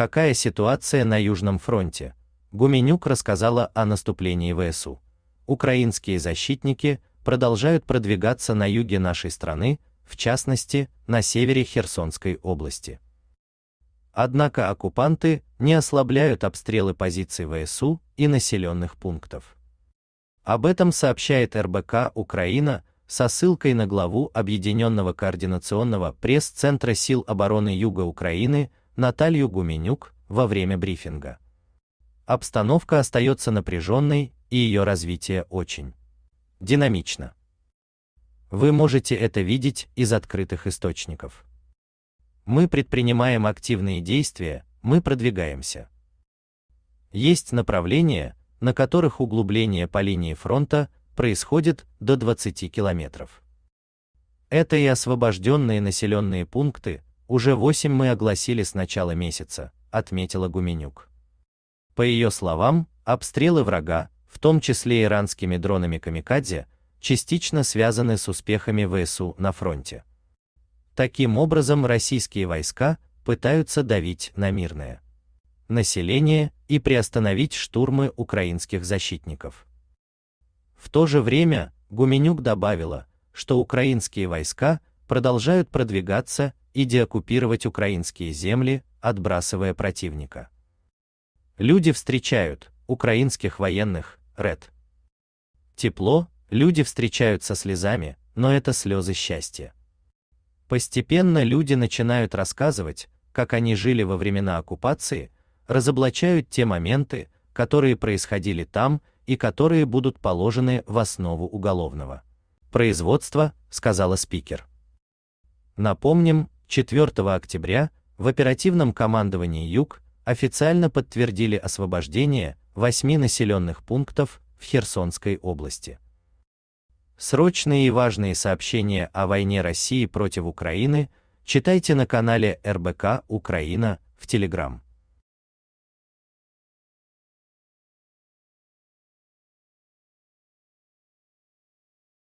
Какая ситуация на Южном фронте? Гуменюк рассказала о наступлении ВСУ. Украинские защитники продолжают продвигаться на юге нашей страны, в частности, на севере Херсонской области. Однако оккупанты не ослабляют обстрелы позиций ВСУ и населенных пунктов. Об этом сообщает РБК Украина со ссылкой на главу Объединенного координационного пресс-центра сил обороны Юга Украины Наталью Гуменюк во время брифинга. Обстановка остается напряженной, и ее развитие очень динамично. Вы можете это видеть из открытых источников. Мы предпринимаем активные действия, мы продвигаемся. Есть направления, на которых углубление по линии фронта происходит до 20 километров. Это и освобожденные населенные пункты, уже восемь мы огласили с начала месяца, отметила Гуменюк. По ее словам, обстрелы врага, в том числе иранскими дронами камикадзе, частично связаны с успехами ВСУ на фронте. Таким образом, российские войска пытаются давить на мирное население и приостановить штурмы украинских защитников. В то же время Гуменюк добавила, что украинские войска продолжают продвигаться и деоккупировать украинские земли, отбрасывая противника. Люди встречают украинских военных, Ред. Тепло, люди встречают со слезами, но это слезы счастья. Постепенно люди начинают рассказывать, как они жили во времена оккупации, разоблачают те моменты, которые происходили там и которые будут положены в основу уголовного производства, сказала спикер. Напомним, 4 октября в оперативном командовании Юг официально подтвердили освобождение восьми населенных пунктов в Херсонской области. Срочные и важные сообщения о войне России против Украины читайте на канале РБК Украина в Телеграм.